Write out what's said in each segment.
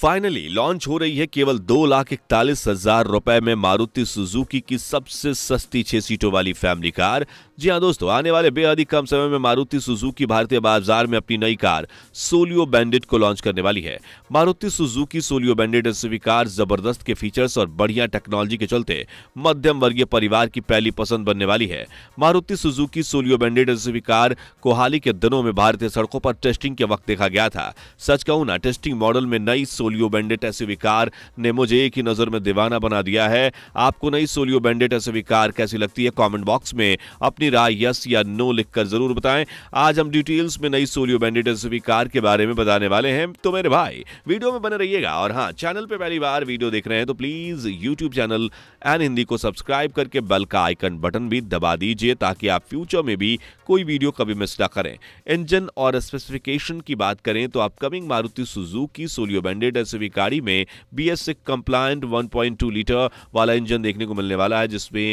finally launch हो रही है केवल दो लाख इकतालीस हजार रुपए में मारुति सुजुकी की सबसे सस्ती छह सीटों वाली फैमिली कार जी हाँ दोस्तों आने वाले बेहद ही कम समय में मारुति सुजुकी भारतीय बाजार में अपनी नई कार सोलियो बैंडेड को लॉन्च करने वाली है Maruti Suzuki Solio Bandit SV car जबरदस्त के फीचर्स और बढ़िया टेक्नोलॉजी के चलते मध्यम वर्गीय परिवार की पहली पसंद बनने वाली है Maruti Suzuki Solio Bandit SV car को हाल ही के दिनों में भारतीय सड़कों पर टेस्टिंग के वक्त देखा गया था सच कहूं ना टेस्टिंग मॉडल में नई सोलियो बैंडेड एसवी कार ने मुझे एक ही नजर में दीवाना बना दिया है आपको नई सोलियो बैंडेड एसवी कार कैसी लगती है कॉमेंट बॉक्स में अपनी अपनी राय यस या नो लिखकर जरूर बताएं आज हम डिटेल्स में नई सोलियो बैंडेड एसयूवी कार के बारे में बताने वाले हैं तो मेरे भाई वीडियो में बने रहिएगा और हाँ चैनल पर पहली बार वीडियो देख रहे हैं तो please YouTube channel N Hindi को सब्सक्राइब करके बेल का आइकन बटन भी दबा दीजिए ताकि आप फ्यूचर में भी कोई वीडियो कभी मिस ना करें इंजन और स्पेसिफिकेशन की बात करें तो अपकमिंग मारुति सुजू की सोलियो बैंडेड एसवी गाड़ी में B S six compliant 1.2 litre वाला इंजन देखने को मिलने वाला है जिसमें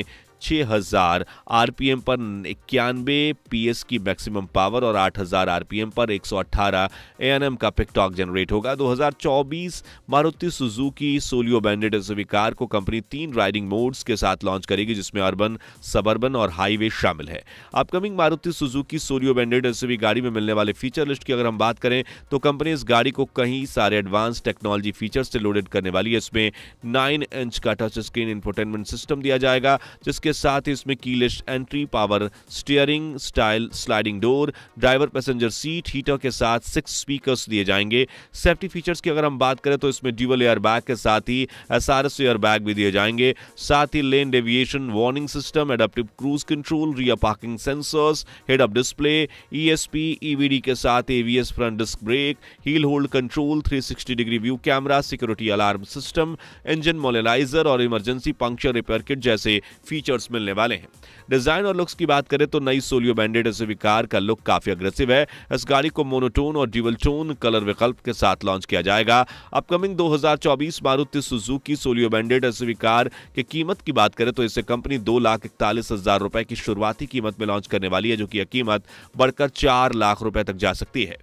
6000 हज़ार आर पर इक्यानवे पी की मैक्सिमम पावर और आठ हज़ार आर पर एक सौ अठारह ए एन एम का पिकटॉक जनरेट होगा दो हज़ार चौबीस Maruti Suzuki Solio Bandit SV car को कंपनी तीन राइडिंग मोड्स के साथ लॉन्च करेगी जिसमें अर्बन सबर्बन और हाईवे शामिल है upcoming Maruti Suzuki Solio Bandit SV गाड़ी में मिलने वाले फीचर लिस्ट की अगर हम बात करें तो कंपनी इस गाड़ी को कहीं सारे एडवांस टेक्नोलॉजी फीचर्स से लोडेड करने वाली है इसमें नाइन इंच का टच स्क्रीन इंफोटेनमेंट सिस्टम दिया जाएगा जिसके साथ ही इसमें keyless entry power steering style sliding door driver passenger seat heater के साथ सिक्स स्पीकर्स दिए जाएंगे सेफ्टी फीचर्स की अगर हम बात करें तो इसमें ड्यूबल एयरबैग के साथ ही एस आर एस एयरबैग भी दिए जाएंगे साथ ही lane deviation warning system adaptive cruise control rear parking sensors head up display ESP EVD के साथ AVS front disc brake hill hold control 360 degree view camera security alarm system engine immobiliser और emergency puncture repair kit जैसे features colours मिलने वाले हैं design और looks की बात करें तो नई सोलियो बैंडेड एस कार का लुक काफी अग्रेसिव है इस गाड़ी को मोनोटोन और ड्यूबल टोन कलर विकल्प के साथ लॉन्च किया जाएगा upcoming 2024 Maruti Suzuki Solio Bandit S car की कीमत की बात करें तो इसे कंपनी दो लाख इकतालीस हजार रुपए की शुरुआती कीमत में लॉन्च करने वाली है जो कि यह कीमत बढ़कर चार लाख रुपए तक जा सकती है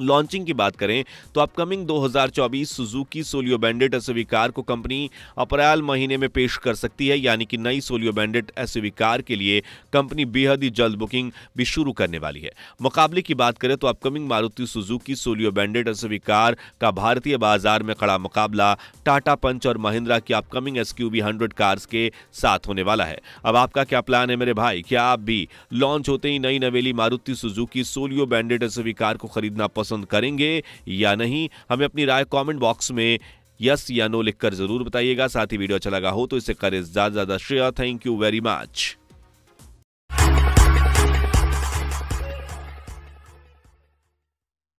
लॉन्चिंग की बात करें तो upcoming 2024 Suzuki Solio Bandit SV car को कंपनी अप्रैल महीने में पेश कर सकती है यानी कि नई सोलियो बैंडेड एसयूवी कार के लिए कंपनी बेहद ही जल्द बुकिंग भी शुरू करने वाली है मुकाबले की बात करें तो upcoming Maruti Suzuki Solio Bandit SV car का भारतीय बाजार में खड़ा मुकाबला टाटा पंच और महिंद्रा की अपकमिंग एस हंड्रेड कार्स के साथ होने वाला है अब आपका क्या प्लान है मेरे भाई क्या आप भी लॉन्च होते ही नई नवेली Maruti Suzuki Solio बैंडेड SUV car को खरीदना पसंद पसंद करेंगे या नहीं हमें अपनी राय कमेंट बॉक्स में यस या नो लिखकर जरूर बताइएगा साथ ही वीडियो अच्छा लगा हो तो इसे करें ज्यादा ज्यादा share thank you very much